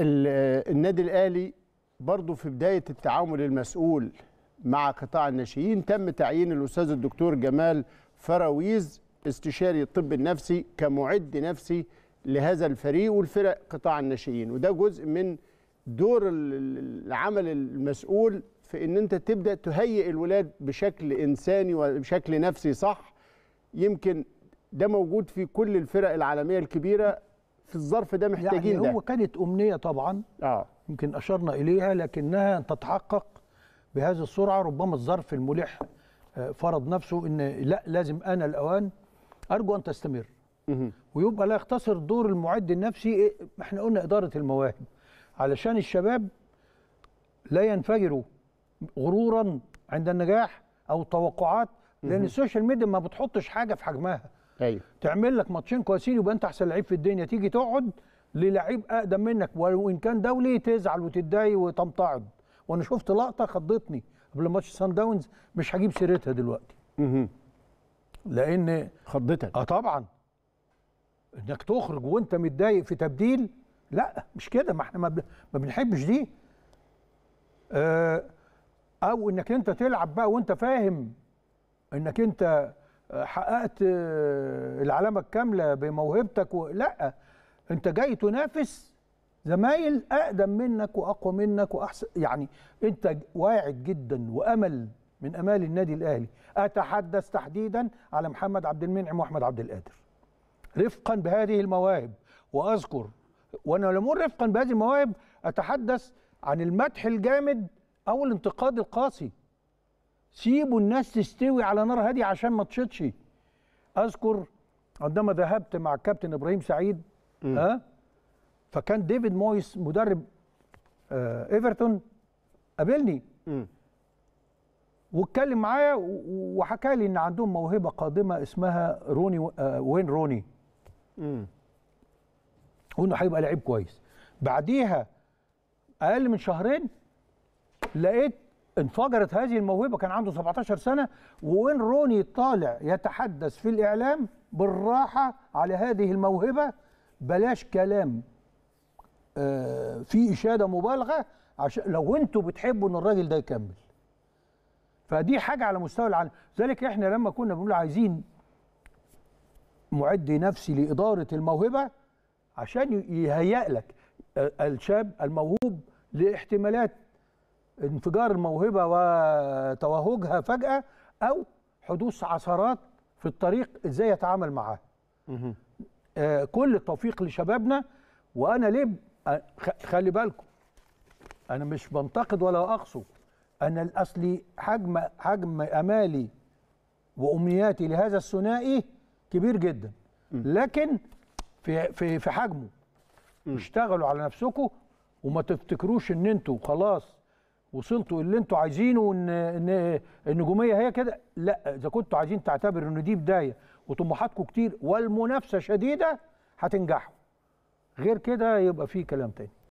النادي الاهلي برضه في بدايه التعامل المسؤول مع قطاع الناشئين تم تعيين الاستاذ الدكتور جمال فراويز استشاري الطب النفسي كمعد نفسي لهذا الفريق والفرق قطاع الناشئين وده جزء من دور العمل المسؤول في ان انت تبدا تهيئ الولاد بشكل انساني وبشكل نفسي صح يمكن ده موجود في كل الفرق العالميه الكبيره في الظرف ده محتاجين يعني ده. هو كانت امنيه طبعا اه يمكن اشرنا اليها لكنها تتحقق بهذه السرعه ربما الظرف الملح آه، فرض نفسه ان لا لازم انا الاوان ارجو ان تستمر ويبقى لا يختصر دور المعد النفسي إيه، احنا قلنا اداره المواهب علشان الشباب لا ينفجروا غرورا عند النجاح او توقعات لان السوشيال ميديا ما بتحطش حاجه في حجمها ايوه تعمل لك ماتشين كويسين يبقى انت احسن لعيب في الدنيا تيجي تقعد للعيب اقدم منك وان كان دولي تزعل وتتضايق وتمتعض وانا شفت لقطه خضتني قبل ماتش سان داونز مش هجيب سيرتها دلوقتي اها لان خضتك اه طبعا انك تخرج وانت متضايق في تبديل لا مش كده ما احنا ما, ب... ما بنحبش دي آه او انك انت تلعب بقى وانت فاهم انك انت حققت آه، العلامه الكامله بموهبتك و... لا انت جاي تنافس زمايل اقدم منك واقوى منك واحسن يعني انت واعد جدا وامل من امال النادي الاهلي اتحدث تحديدا على محمد عبد المنعم واحمد عبد القادر رفقا بهذه المواهب واذكر وانا لم اقول رفقا بهذه المواهب اتحدث عن المدح الجامد او الانتقاد القاسي سيبوا الناس تستوي على نار هاديه عشان ما تشطش اذكر عندما ذهبت مع الكابتن ابراهيم سعيد ها أه؟ فكان ديفيد مويس مدرب آه ايفرتون قابلني م. واتكلم معايا وحكى لي ان عندهم موهبه قادمه اسمها روني آه وين روني وانه هيبقى لعيب كويس بعديها اقل من شهرين لقيت انفجرت هذه الموهبه كان عنده 17 سنه وين روني طالع يتحدث في الاعلام بالراحه على هذه الموهبه بلاش كلام آه في اشاده مبالغه عشان لو انتوا بتحبوا ان الراجل ده يكمل فدي حاجه على مستوى العالم ذلك احنا لما كنا بنقول عايزين معد نفسي لاداره الموهبه عشان يهيئ لك آه، الشاب الموهوب لاحتمالات انفجار الموهبه وتوهجها فجاه او حدوث عثرات في الطريق ازاي يتعامل معاها آه كل التوفيق لشبابنا وانا ليه آه، خلي بالكم انا مش بنتقد ولا اقصد انا الاصلي حجم حجم امالي وامنياتي لهذا الثنائي كبير جدا لكن في في في حجمه اشتغلوا على نفسكم وما تفتكروش ان انتوا خلاص وصلتوا اللي انتوا عايزينه ان ان النجوميه هي كده لا اذا كنتوا عايزين تعتبروا ان دي بدايه وطموحاتكم كتير والمنافسه شديده هتنجحوا غير كده يبقى في كلام تاني